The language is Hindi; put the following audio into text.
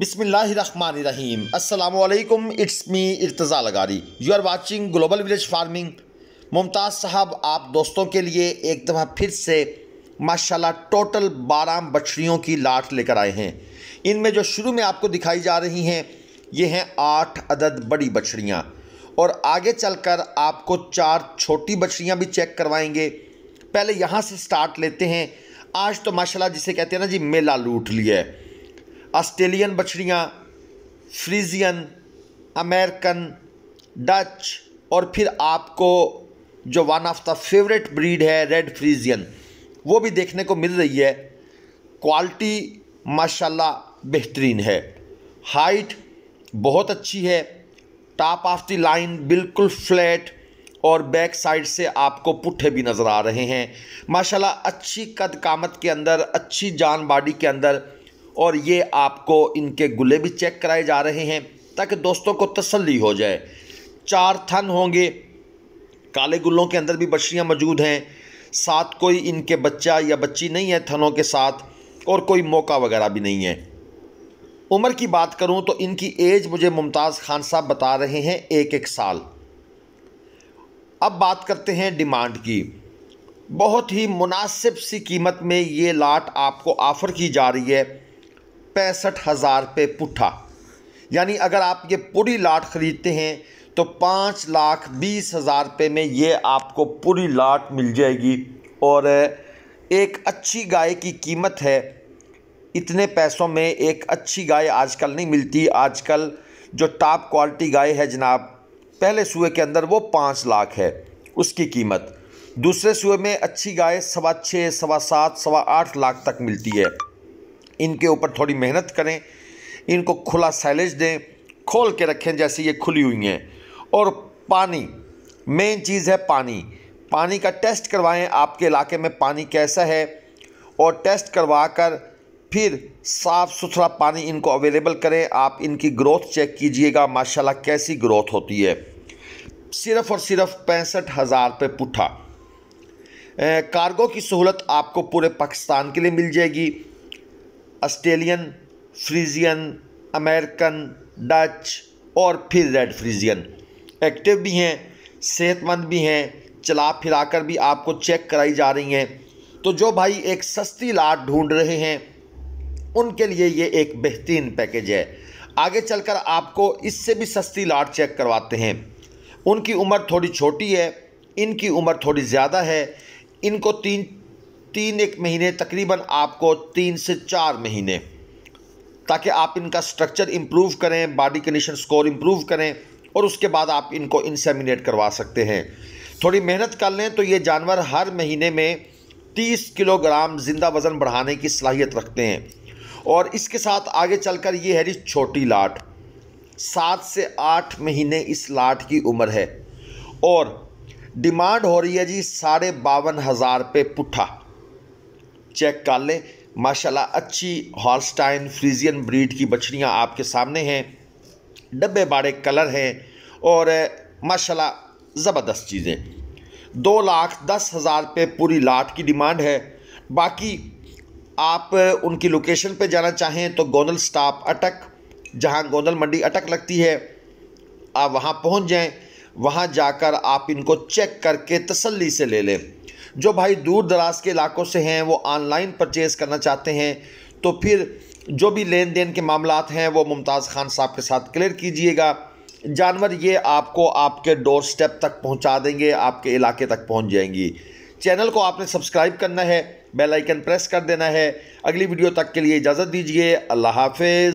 बिसमीम अल्लाम इट्स मी इर्तज़ा लगारी you are watching global village farming Mumtaz sahab आप दोस्तों के लिए एक दफ़ा फिर से माशाल्लाह टोटल बारह बछड़ियों की लाट लेकर आए हैं इनमें जो शुरू में आपको दिखाई जा रही हैं ये हैं आठ अदद बड़ी बछड़ियाँ और आगे कर आपको चार छोटी बछड़ियाँ भी चेक करवाएँगे पहले यहाँ से स्टार्ट लेते हैं आज तो माशाल्लाह जिसे कहते हैं ना जी मेला लूट लिया है ऑस्ट्रेलियन बछड़ियाँ फ्रीजियन अमेरिकन डच और फिर आपको जो one of the favourite breed है रेड फ्रीजियन वो भी देखने को मिल रही है क्वालिटी माशाल्लाह बेहतरीन है हाइट बहुत अच्छी है टॉप ऑफ द लाइन बिल्कुल फ्लैट और बैक साइड से आपको पुट्ठे भी नज़र आ रहे हैं माशाल्लाह अच्छी कद कामत के अंदर अच्छी जान बाडी के अंदर और ये आपको इनके गुले भी चेक कराए जा रहे हैं ताकि दोस्तों को तसल्ली हो जाए चार थन होंगे काले गुलों के अंदर भी बच्चियाँ मौजूद हैं साथ कोई इनके बच्चा या बच्ची नहीं है थनों के साथ और कोई मौका वगैरह भी नहीं है उम्र की बात करूं तो इनकी एज मुझे मुमताज़ खान साहब बता रहे हैं एक एक साल अब बात करते हैं डिमांड की बहुत ही मुनासिब सी कीमत में ये लाट आपको ऑफ़र की जा रही है पैंसठ हज़ार पे पुट्ठा यानी अगर आप ये पूरी लाट ख़रीदते हैं तो पाँच लाख बीस हज़ार रुपये में ये आपको पूरी लाट मिल जाएगी और एक अच्छी गाय की कीमत है इतने पैसों में एक अच्छी गाय आजकल नहीं मिलती आजकल जो टॉप क्वालिटी गाय है जनाब पहले सूए के अंदर वो पाँच लाख है उसकी कीमत दूसरे सुए में अच्छी गाय सवा छः सवा सात सवा आठ लाख तक मिलती है इनके ऊपर थोड़ी मेहनत करें इनको खुला सैलेज दें खोल के रखें जैसे ये खुली हुई हैं और पानी मेन चीज़ है पानी पानी का टेस्ट करवाएं आपके इलाके में पानी कैसा है और टेस्ट करवा कर फिर साफ़ सुथरा पानी इनको अवेलेबल करें आप इनकी ग्रोथ चेक कीजिएगा माशाल्लाह कैसी ग्रोथ होती है सिर्फ़ और सिर्फ पैंसठ हज़ार पे पुठा कार्गो की सहूलत आपको पूरे पाकिस्तान के लिए मिल जाएगी ऑस्ट्रेलियन फ्रीजियन अमेरिकन डच और फिर रेड फ्रीजियन एक्टिव भी हैं सेहतमंद भी हैं चला फिराकर कर भी आपको चेक कराई जा रही हैं तो जो भाई एक सस्ती लाट ढूंढ रहे हैं उनके लिए ये एक बेहतरीन पैकेज है आगे चलकर आपको इससे भी सस्ती लाट चेक करवाते हैं उनकी उम्र थोड़ी छोटी है इनकी उम्र थोड़ी ज़्यादा है इनको तीन तीन एक महीने तकरीबन आपको तीन से चार महीने ताकि आप इनका स्ट्रक्चर इम्प्रूव करें बॉडी कंडीशन स्कोर इम्प्रूव करें और उसके बाद आप इनको इंसेमिनेट करवा सकते हैं थोड़ी मेहनत कर लें तो ये जानवर हर महीने में 30 किलोग्राम ज़िंदा वज़न बढ़ाने की सलाहियत रखते हैं और इसके साथ आगे चलकर ये है जी छोटी लाट सात से आठ महीने इस लाट की उम्र है और डिमांड हो रही है जी साढ़े बावन हज़ार पे पुट्ठा चेक कर लें माशाल्लाह अच्छी हॉलस्टाइन फ्रीजियन ब्रीड की बछड़ियाँ आपके सामने हैं डब्बे बाड़े कलर हैं और माशाल्लाह ज़बरदस्त चीज़ें दो लाख दस हज़ार पे पूरी लाट की डिमांड है बाकी आप उनकी लोकेशन पे जाना चाहें तो गोंदल स्टाप अटक जहां गोंदल मंडी अटक लगती है आप वहां पहुंच जाएं वहां जाकर आप इनको चेक करके तसल्ली से ले लें जो भाई दूर दराज के इलाकों से हैं वो ऑनलाइन परचेज़ करना चाहते हैं तो फिर जो भी लेन देन के मामला हैं वो मुमताज़ खान साहब के साथ क्लियर कीजिएगा जानवर ये आपको आपके डोर स्टेप तक पहुंचा देंगे आपके इलाके तक पहुंच जाएंगी चैनल को आपने सब्सक्राइब करना है बेल आइकन प्रेस कर देना है अगली वीडियो तक के लिए इजाज़त दीजिए अल्लाह हाफिज़